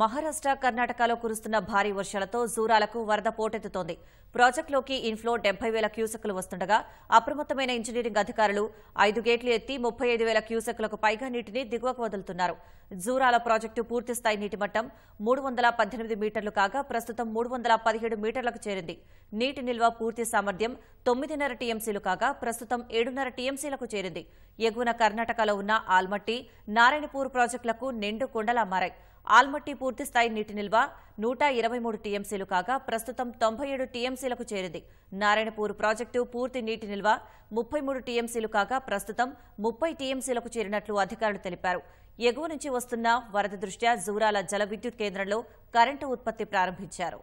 మహారాష్ట్ర కర్ణాటకలో కురుస్తున్న భారీ వర్షాలతో జూరాలకు వరద పోటెత్తుతోంది ప్రాజెక్టులోకి ఇన్ఫ్లో డెబ్బై వేల క్యూసెక్లు వస్తుండగా అప్రమత్తమైన ఇంజనీరింగ్ అధికారులు ఐదు గేట్లు ఎత్తి ముప్పై ఐదు వేల క్యూసెక్లకు పైగా నీటిని దిగువకు వదులుతున్నారు జూరాల ప్రాజెక్టు పూర్తిస్థాయి నీటి మట్టం మూడు వందల పద్దెనిమిది మీటర్లు కాగా ప్రస్తుతం మూడు వందల పదిహేడు మీటర్లకు చేరింది నీటి నిల్వ పూర్తి సామర్థ్యం తొమ్మిదిన్నర టీఎంసీలు కాగా ప్రస్తుతం ఏడున్నర టీఎంసీలకు చేరింది ఎగువన కర్ణాటకలో ఉన్న ఆల్మట్టి నారాయణపూర్ ప్రాజెక్టులకు నిండు కుండలా మారాయి ఆల్మట్టి పూర్తిస్థాయి నీటి నిల్వ నూట ఇరవై మూడు టీఎంసీలు కాగా ప్రస్తుతం తొంభై ఏడు టీఎంసీలకు చేరింది నారాయణపూర్ ప్రాజెక్టు పూర్తి నీటి నిల్వ ముప్పై మూడు టీఎంసీలు కాగా ప్రస్తుతం ముప్పై టీఎంసీలకు చేరినట్లు అధికారులు తెలిపారు ఎగువ నుంచి వస్తున్న వరద దృష్ట్యా జూరాల జల విద్యుత్ కేంద్రంలో కరెంటు ఉత్పత్తి ప్రారంభించారు